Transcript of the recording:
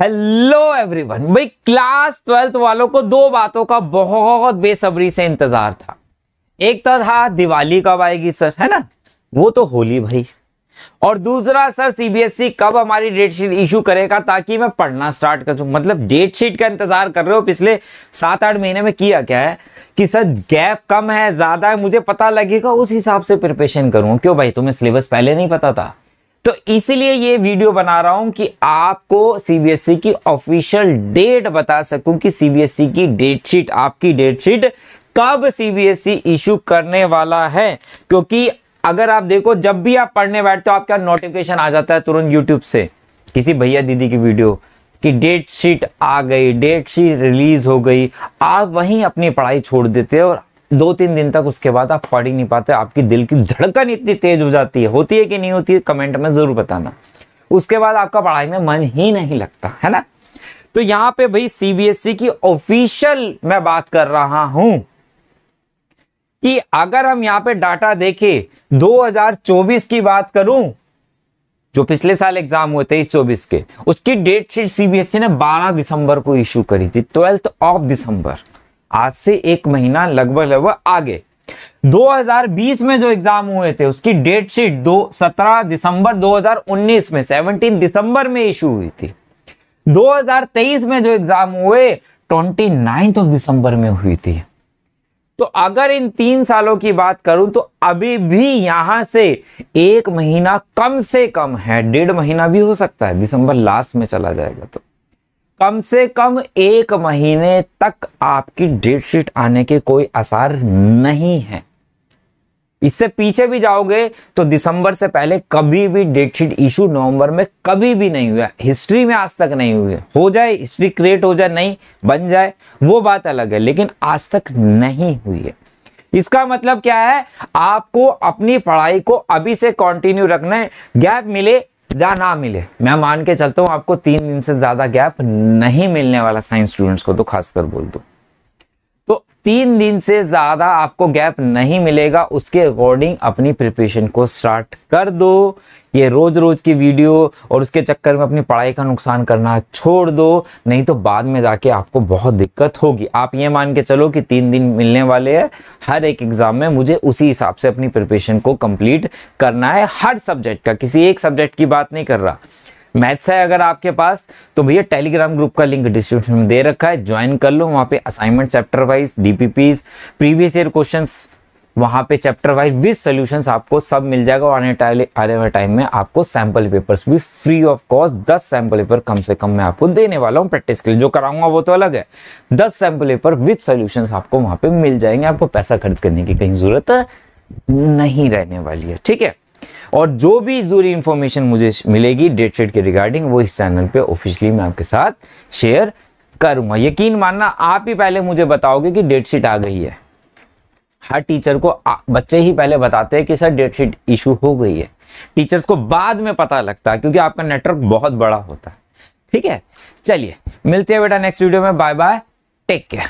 hello everyone भाई class twelfth वालों को दो बातों का बहुत बेसब्री से इंतजार था एक तो था दिवाली कब आएगी सर है ना वो तो होली भाई और दूसरा सर सीबीएसई e कब हमारी डेट शीट इशू करेगा ताकि मैं पढ़ना स्टार्ट कर दूँ मतलब डेट शीट का इंतजार कर रहे हो पिछले सात आठ महीने में किया क्या है कि सर गैप कम है ज्यादा है मुझे पता लगेगा उस हिसाब से प्रिपरेशन करूँ क्यों भाई तुम्हें सिलेबस पहले नहीं पता था तो इसीलिए ये वीडियो बना रहा हूं कि आपको सीबीएसई e की ऑफिशियल डेट बता सकूं कि सीबीएसई e की डेट शीट आपकी डेट शीट कब सीबीएसई इशू e करने वाला है क्योंकि अगर आप देखो जब भी आप पढ़ने बैठते हो आपका नोटिफिकेशन आ जाता है तुरंत यूट्यूब से किसी भैया दीदी की वीडियो कि डेट शीट आ गई डेट शीट रिलीज हो गई आप वहीं अपनी पढ़ाई छोड़ देते हो और दो तीन दिन तक उसके बाद आप पढ़ ही नहीं पाते आपकी दिल की धड़कन इतनी तेज हो जाती है होती है कि नहीं होती है कमेंट में ज़रूर बताना उसके बाद आपका पढ़ाई में मन ही नहीं लगता है ना तो यहां पे भाई सीबीएसई e की ऑफिशियल मैं बात कर रहा हूं कि अगर हम यहाँ पे डाटा देखें 2024 की बात करूं जो पिछले साल एग्जाम हुए तेईस चौबीस के उसकी डेट शीट सीबीएसई ने 12 दिसंबर को इश्यू करी थी ट्वेल्थ ऑफ दिसंबर आज से एक महीना लगभग लगभग आगे 2020 में जो एग्जाम हुए थे उसकी डेट शीट दो सत्रह दिसंबर 2019 में 17 दिसंबर में इशू हुई थी 2023 में जो एग्जाम हुए ट्वेंटी नाइन्थ ऑफ दिसंबर में हुई थी तो अगर इन तीन सालों की बात करूं तो अभी भी यहां से एक महीना कम से कम है डेढ़ महीना भी हो सकता है दिसंबर लास्ट में चला जाएगा तो कम से कम एक महीने तक आपकी डेट शीट आने के कोई आसार नहीं है इससे पीछे भी जाओगे तो दिसंबर से पहले कभी भी डेट शीट इशू नवंबर में कभी भी नहीं हुआ हिस्ट्री में आज तक नहीं हुई हो जाए हिस्ट्री क्रिएट हो जाए नहीं बन जाए वो बात अलग है लेकिन आज तक नहीं हुई है इसका मतलब क्या है आपको अपनी पढ़ाई को अभी से कंटिन्यू रखना है गैप मिले जहाँ ना मिले मैं मान के चलता हूँ आपको तीन दिन से ज़्यादा गैप नहीं मिलने वाला साइंस स्टूडेंट्स को तो खासकर बोल दूँ तो तीन दिन से ज़्यादा आपको गैप नहीं मिलेगा उसके अकॉर्डिंग अपनी प्रिपरेशन को स्टार्ट कर दो ये रोज़ रोज़ की वीडियो और उसके चक्कर में अपनी पढ़ाई का नुकसान करना छोड़ दो नहीं तो बाद में जाके आपको बहुत दिक्कत होगी आप ये मान के चलो कि तीन दिन मिलने वाले हैं हर एक एग्ज़ाम में मुझे उसी हिसाब से अपनी प्रिपरेशन को कंप्लीट करना है हर सब्जेक्ट का किसी एक सब्जेक्ट की बात नहीं कर रहा मैथ्स है अगर आपके पास तो भैया टेलीग्राम ग्रुप का लिंक डिस्क्रिप्शन में दे रखा है ज्वाइन कर लो वहाँ पे assignment chapter wise DPPs previous year questions वहाँ पे चैप्टर वाइज विद सोल्यूशन आपको सब मिल जाएगा और आने आने वाले टाइम में आपको सैम्पल पेपर्स भी फ्री ऑफ कॉस्ट दस सैम्पल पेपर कम से कम मैं आपको देने वाला हूँ प्रैक्टिस के लिए जो कराऊंगा वो तो अलग है दस सैम्पल पेपर विथ सोल्यूशंस आपको वहाँ पे मिल जाएंगे आपको पैसा खर्च करने की कहीं जरूरत नहीं रहने वाली है ठीक है और जो भी जरूरी इंफॉर्मेशन मुझे मिलेगी डेट शीट के रिगार्डिंग वो इस चैनल पे ऑफिशियली मैं आपके साथ शेयर करूंगा यकीन मानना आप ही पहले मुझे बताओगे कि डेट शीट आ गई है हर टीचर को बच्चे ही पहले बताते हैं कि सर डेट शीट इशू हो गई है टीचर्स को बाद में पता लगता है क्योंकि आपका नेटवर्क बहुत बड़ा होता है ठीक है चलिए मिलते हैं बेटा नेक्स्ट वीडियो में बाय बाय टेक केयर